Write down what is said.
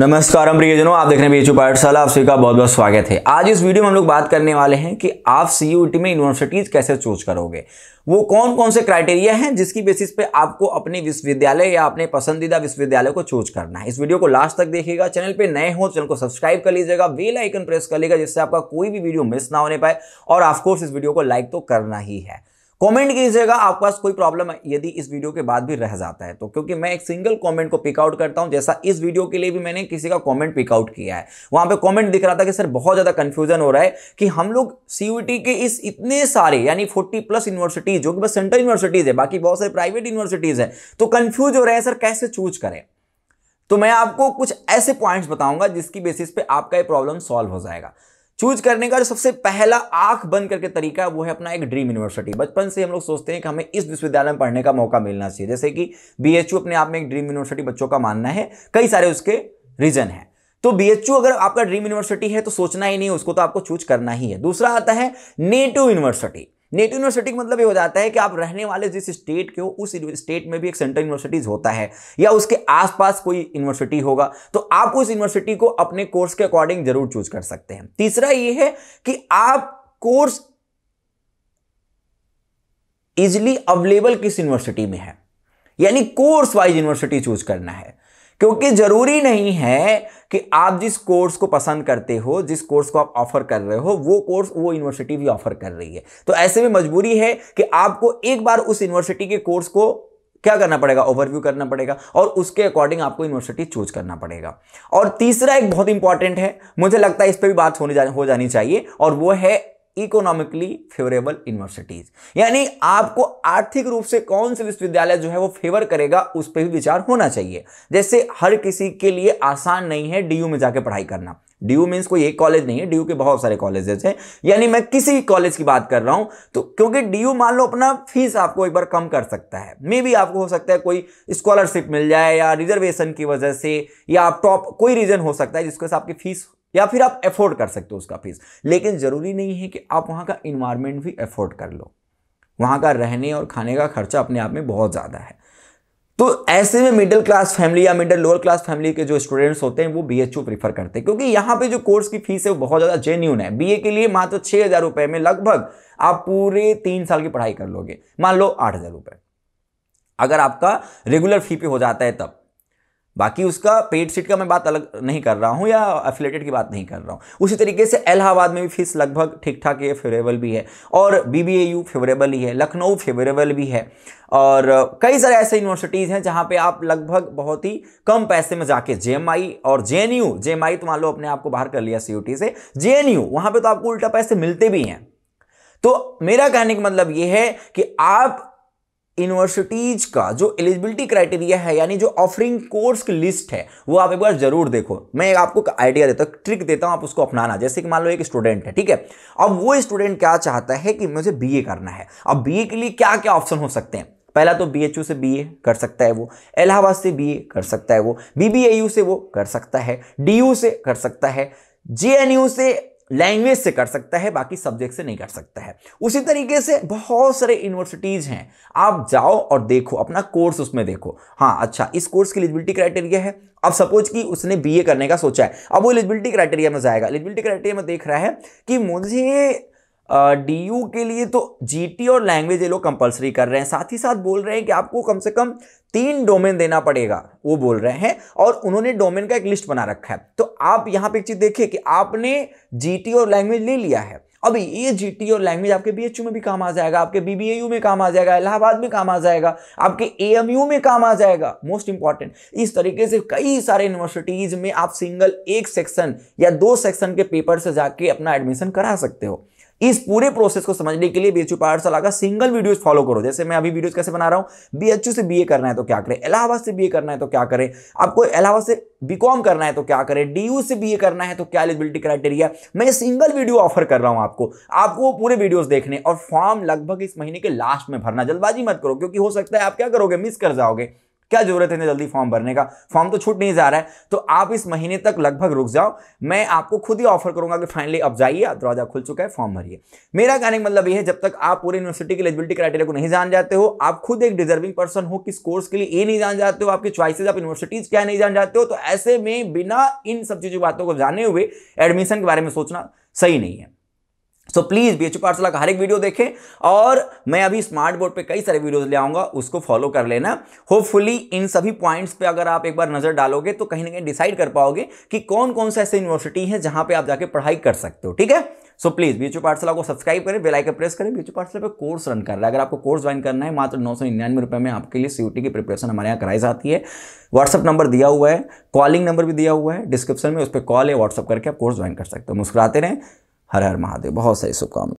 नमस्कार प्रियजनों आप देख रहे हैं बीएचयू पाठशाला आप सभी का बहुत बहुत स्वागत है आज इस वीडियो में हम लोग बात करने वाले हैं कि आप सीयूटी में यूनिवर्सिटीज कैसे चूज करोगे वो कौन कौन से क्राइटेरिया हैं जिसकी बेसिस पे आपको अपने विश्वविद्यालय या अपने पसंदीदा विश्वविद्यालय को चूज करना है इस वीडियो को लास्ट तक देखिएगा चैनल पे नए हो चैनल तो को सब्सक्राइब कर लीजिएगा बेल आइकन प्रेस कर लीजिएगा जिससे आपका कोई भी वीडियो मिस ना होने पाए और ऑफकोर्स इस वीडियो को लाइक तो करना ही है कमेंट कीजिएगा आपके पास कोई प्रॉब्लम यदि इस वीडियो के बाद भी रह जाता है तो क्योंकि मैं एक सिंगल कमेंट को पिकआउट करता हूं जैसा इस वीडियो के लिए भी मैंने किसी का कमेंट पिकआउट किया है वहां पे कमेंट दिख रहा था कि सर बहुत ज्यादा कंफ्यूजन हो रहा है कि हम लोग सीयूटी के इस इतने सारे यानी फोर्टी प्लस यूनिवर्सिटीज जो कि बस सेंट्रल यूनिवर्सिटीज है बाकी बहुत सारी प्राइवेट यूनिवर्सिटीज है तो कंफ्यूज हो रहे हैं सर कैसे चूज करें तो मैं आपको कुछ ऐसे पॉइंट्स बताऊंगा जिसकी बेसिस पे आपका ये प्रॉब्लम सॉल्व हो जाएगा चूज करने का जो सबसे पहला आंख बंद करके तरीका है वो है अपना एक ड्रीम यूनिवर्सिटी बचपन से हम लोग सोचते हैं कि हमें इस विश्वविद्यालय में पढ़ने का मौका मिलना चाहिए जैसे कि बी अपने आप में एक ड्रीम यूनिवर्सिटी बच्चों का मानना है कई सारे उसके रीजन है तो बी अगर आपका ड्रीम यूनिवर्सिटी है तो सोचना ही नहीं उसको तो आपको चूज करना ही है दूसरा आता है नेटिव यूनिवर्सिटी नेट यूनिवर्सिटी का मतलब ये हो जाता है कि आप रहने वाले जिस स्टेट के हो उस स्टेट में भी एक सेंट्रल यूनिवर्सिटीज होता है या उसके आसपास कोई यूनिवर्सिटी होगा तो आप उस यूनिवर्सिटी को अपने कोर्स के अकॉर्डिंग जरूर चूज कर सकते हैं तीसरा ये है कि आप कोर्स इजिली अवेलेबल किस यूनिवर्सिटी में है यानी कोर्स वाइज यूनिवर्सिटी चूज करना है क्योंकि ज़रूरी नहीं है कि आप जिस कोर्स को पसंद करते हो जिस कोर्स को आप ऑफर कर रहे हो वो कोर्स वो यूनिवर्सिटी भी ऑफर कर रही है तो ऐसे में मजबूरी है कि आपको एक बार उस यूनिवर्सिटी के कोर्स को क्या करना पड़ेगा ओवरव्यू करना पड़ेगा और उसके अकॉर्डिंग आपको यूनिवर्सिटी चूज करना पड़ेगा और तीसरा एक बहुत इंपॉर्टेंट है मुझे लगता है इस पर भी बात होने जा, हो जानी चाहिए और वो है इकोनॉमिकली फेवरेबल यूनिवर्सिटीज यानी आपको आर्थिक रूप से कौन से विश्वविद्यालय जो है वो फेवर करेगा उस पर भी विचार होना चाहिए जैसे हर किसी के लिए आसान नहीं है डीयू में जाके पढ़ाई करना डीयू मीन्स कोई एक कॉलेज नहीं है डीयू के बहुत सारे कॉलेजेस हैं यानी मैं किसी कॉलेज की बात कर रहा हूं तो क्योंकि डीयू मान लो अपना फीस आपको एक बार कम कर सकता है मे बी आपको हो सकता है कोई स्कॉलरशिप मिल जाए या रिजर्वेशन की वजह से या आप टॉप कोई रीजन हो सकता है जिसके साथ आपकी फीस या फिर आप एफोर्ड कर सकते हो उसका फीस लेकिन ज़रूरी नहीं है कि आप वहाँ का इन्वायरमेंट भी एफोर्ड कर लो वहाँ का रहने और खाने का खर्चा अपने आप में बहुत ज़्यादा है तो ऐसे में मिडिल क्लास फैमिली या मिडिल लोअर क्लास फैमिली के जो स्टूडेंट्स होते हैं वो बी एच प्रीफर करते हैं क्योंकि यहाँ पे जो कोर्स की फीस है वो बहुत ज़्यादा जेन्यून है बी के लिए मात्र छः हज़ार रुपये में लगभग आप पूरे तीन साल की पढ़ाई कर लोगे मान लो आठ हज़ार रुपये अगर आपका रेगुलर फी पे हो जाता है तब बाकी उसका पेड सीट का मैं बात अलग नहीं कर रहा हूँ या एफिलेटेड की बात नहीं कर रहा हूँ उसी तरीके से इलाहाबाद में भी फीस लगभग ठीक ठाक ये फेवरेबल भी है और B B A U favourable ही है लखनऊ फेवरेबल भी है और कई सारे ऐसे यूनिवर्सिटीज़ हैं जहाँ पे आप लगभग बहुत ही कम पैसे में जाके जे और जे एन यू जे तो मान लो अपने आप को बाहर कर लिया सी से जे एन यू वहाँ पर तो आपको उल्टा पैसे मिलते भी हैं तो मेरा कहने का मतलब ये है कि आप यूनिवर्सिटीज का जो एलिजिबिलिटी क्राइटेरिया है यानी जो ऑफरिंग कोर्स की लिस्ट है वो आप एक बार जरूर देखो मैं आपको आइडिया देता हूँ ट्रिक देता हूँ आप उसको अपनाना जैसे कि मान लो एक स्टूडेंट है ठीक है अब वो स्टूडेंट क्या चाहता है कि मुझे बी करना है अब बी के लिए क्या क्या ऑप्शन हो सकते हैं पहला तो बी से बी कर सकता है वो इलाहाबाद से बी कर सकता है वो बी से वो कर सकता है डी से कर सकता है जे से लैंग्वेज से कर सकता है बाकी सब्जेक्ट से नहीं कर सकता है उसी तरीके से बहुत सारे यूनिवर्सिटीज़ हैं आप जाओ और देखो अपना कोर्स उसमें देखो हाँ अच्छा इस कोर्स की एलिजिबिलिटी क्राइटेरिया है अब सपोज कि उसने बीए करने का सोचा है अब वो एलिजिबिलिटी क्राइटेरिया में जाएगा एलिजिबिलिटी क्राइटेरिया में देख रहा है कि मुझे डी uh, यू के लिए तो टी और लैंग्वेज ये लोग कंपलसरी कर रहे हैं साथ ही साथ बोल रहे हैं कि आपको कम से कम तीन डोमेन देना पड़ेगा वो बोल रहे हैं और उन्होंने डोमेन का एक लिस्ट बना रखा है तो आप यहाँ पे एक चीज़ देखिए कि आपने टी और लैंग्वेज ले लिया है अब ये टी और लैंग्वेज आपके यू में भी काम आ जाएगा आपके यू में काम आ जाएगा इलाहाबाद में काम आ जाएगा आपके यू में काम आ जाएगा मोस्ट इंपॉर्टेंट इस तरीके से कई सारे यूनिवर्सिटीज में आप सिंगल एक सेक्शन या दो सेक्शन के पेपर से जाके अपना एडमिशन करा सकते हो इस पूरे प्रोसेस को समझने के लिए बी एच साल का सिंगल वीडियोस फॉलो करो जैसे मैं अभी वीडियोस कैसे बना रहा हूँ बी से बी करना है तो क्या करें इलाहाबाद से बी करना है तो क्या करें आपको इलाहाबाद से बी करना है तो क्या करें डी से बी करना है तो क्या एलिजिबिलिटी क्राइटेरिया मैं सिंगल वीडियो ऑफर कर रहा हूं आपको आपको पूरे वीडियोज देखने और फॉर्म लगभग इस महीने के लास्ट में भरना जल्दबाजी मत करो क्योंकि हो सकता है आप क्या करोगे मिस कर जाओगे क्या जरूरत है इतने जल्दी फॉर्म भरने का फॉर्म तो छूट नहीं जा रहा है तो आप इस महीने तक लगभग रुक जाओ मैं आपको खुद ही ऑफर करूंगा कि फाइनली अब जाइए दरवाजा खुल चुका है फॉर्म भरिए मेरा कहने का मतलब यह है जब तक आप पूरे यूनिवर्सिटी की एलिजिबिलिटी क्राइटेरिया को नहीं जान जाते हो आप खुद एक डिजर्विंग पर्सन हो किस कोर्स के लिए ये नहीं जान जाते हो आपकी च्वाइसेस आप यूनिवर्सिटीज क्या नहीं जान जाते हो तो ऐसे में बिना इन सब चीजों बातों को जाने हुए एडमिशन के बारे में सोचना सही नहीं है सो प्लीज़ बी एच पाठशाला का हर एक वीडियो देखें और मैं अभी स्मार्ट बोर्ड पे कई सारे वीडियोस ले आऊँगा उसको फॉलो कर लेना होपफुली इन सभी पॉइंट्स पे अगर आप एक बार नज़र डालोगे तो कहीं ना कहीं डिसाइड कर पाओगे कि कौन कौन सा ऐसे यूनिवर्सिटी है जहाँ पे आप जाके पढ़ाई कर सकते हो ठीक है सो प्लीज़ बी पाठशाला को सब्सक्राइब करें बेलाइकन प्रेस करें बी पाठशाला पर कोर्स रन कर रहा है अगर आपको कोर्स ज्वाइन करना है मात्र नौ सौ में आपके लिए सी की प्रिपरेशन हमारे यहाँ कराई जाती है व्हाट्सअप नंबर दिया हुआ है कॉलिंग नंबर भी दिया हुआ है डिस्क्रिप्शन में उस पर कॉल या व्हाट्सअप करके आप कोर्स ज्वाइन कर सकते हो मुस्कुराते रहें हर हर महादेव बहुत सारी शुभकामना